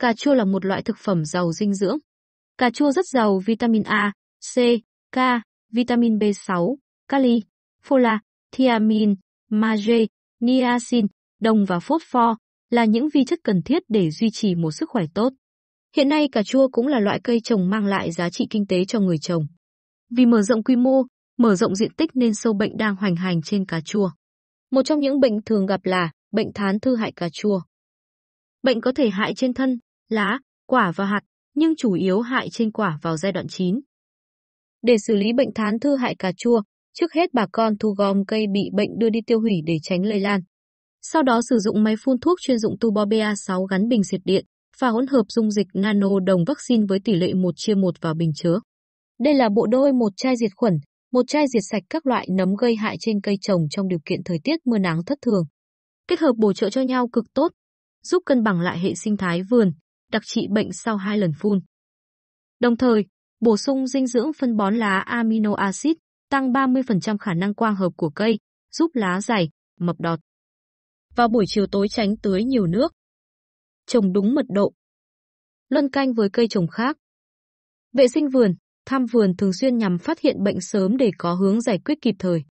Cà chua là một loại thực phẩm giàu dinh dưỡng. Cà chua rất giàu vitamin A, C, K, vitamin B6, kali, folate, thiamin, magie, niacin, đồng và phốt pho là những vi chất cần thiết để duy trì một sức khỏe tốt. Hiện nay cà chua cũng là loại cây trồng mang lại giá trị kinh tế cho người trồng. Vì mở rộng quy mô, mở rộng diện tích nên sâu bệnh đang hoành hành trên cà chua. Một trong những bệnh thường gặp là bệnh thán thư hại cà chua. Bệnh có thể hại trên thân, lá, quả và hạt, nhưng chủ yếu hại trên quả vào giai đoạn chín. Để xử lý bệnh thán thư hại cà chua, trước hết bà con thu gom cây bị bệnh đưa đi tiêu hủy để tránh lây lan. Sau đó sử dụng máy phun thuốc chuyên dụng Tubobea 6 gắn bình diệt điện và hỗn hợp dung dịch nano đồng vaccine với tỷ lệ 1 chia 1 vào bình chứa. Đây là bộ đôi một chai diệt khuẩn, một chai diệt sạch các loại nấm gây hại trên cây trồng trong điều kiện thời tiết mưa nắng thất thường. Kết hợp bổ trợ cho nhau cực tốt, giúp cân bằng lại hệ sinh thái vườn, đặc trị bệnh sau 2 lần phun. Đồng thời, bổ sung dinh dưỡng phân bón lá amino acid, tăng 30% khả năng quang hợp của cây, giúp lá dày, mập đọt. Vào buổi chiều tối tránh tưới nhiều nước. Trồng đúng mật độ. Luân canh với cây trồng khác. Vệ sinh vườn, thăm vườn thường xuyên nhằm phát hiện bệnh sớm để có hướng giải quyết kịp thời.